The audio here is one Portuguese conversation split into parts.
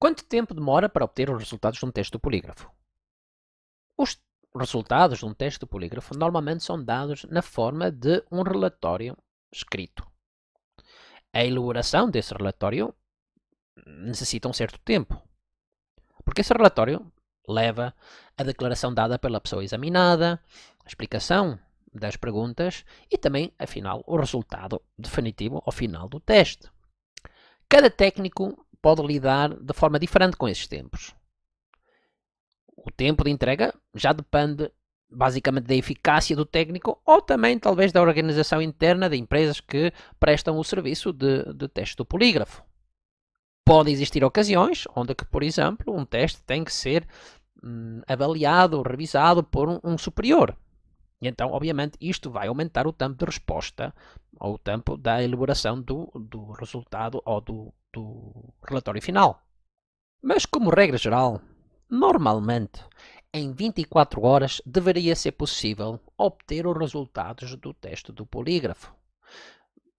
Quanto tempo demora para obter os resultados de um teste do polígrafo? Os resultados de um teste do polígrafo normalmente são dados na forma de um relatório escrito. A elaboração desse relatório necessita um certo tempo, porque esse relatório leva a declaração dada pela pessoa examinada, a explicação das perguntas e também, afinal, o resultado definitivo ao final do teste. Cada técnico pode lidar de forma diferente com esses tempos. O tempo de entrega já depende basicamente da eficácia do técnico ou também talvez da organização interna de empresas que prestam o serviço de, de teste do polígrafo. Pode existir ocasiões onde que, por exemplo, um teste tem que ser hum, avaliado revisado por um, um superior. E então, obviamente, isto vai aumentar o tempo de resposta ou o tempo da elaboração do, do resultado ou do, do, relatório final. Mas, como regra geral, normalmente, em 24 horas deveria ser possível obter os resultados do teste do polígrafo.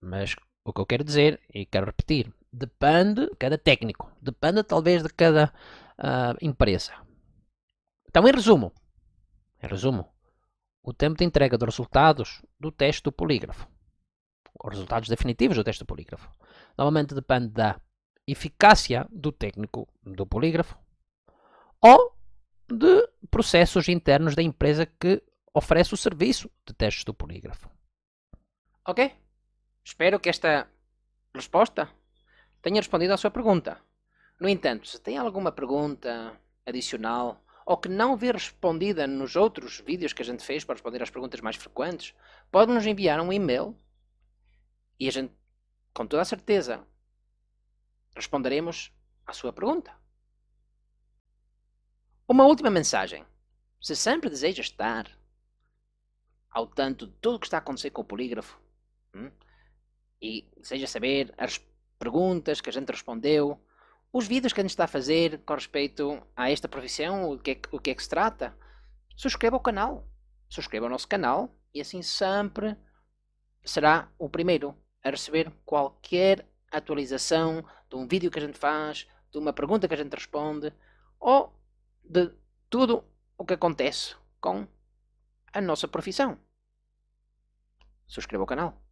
Mas o que eu quero dizer, e quero repetir, depende de cada técnico, depende talvez de cada uh, empresa. Então, em resumo, em resumo, o tempo de entrega dos resultados do teste do polígrafo. Os resultados definitivos do teste do polígrafo. Normalmente depende da eficácia do técnico do polígrafo ou de processos internos da empresa que oferece o serviço de testes do polígrafo. Ok? Espero que esta resposta tenha respondido à sua pergunta. No entanto, se tem alguma pergunta adicional ou que não vê respondida nos outros vídeos que a gente fez para responder às perguntas mais frequentes, pode nos enviar um e-mail e a gente, com toda a certeza, responderemos à sua pergunta. Uma última mensagem. Se sempre deseja estar ao tanto de tudo o que está a acontecer com o polígrafo hum, e deseja saber as perguntas que a gente respondeu, os vídeos que a gente está a fazer com respeito a esta profissão, o que é, o que, é que se trata, subscreva o canal. Subscreva o nosso canal e assim sempre será o primeiro a receber qualquer atualização de um vídeo que a gente faz, de uma pergunta que a gente responde, ou de tudo o que acontece com a nossa profissão. Subscreva o canal.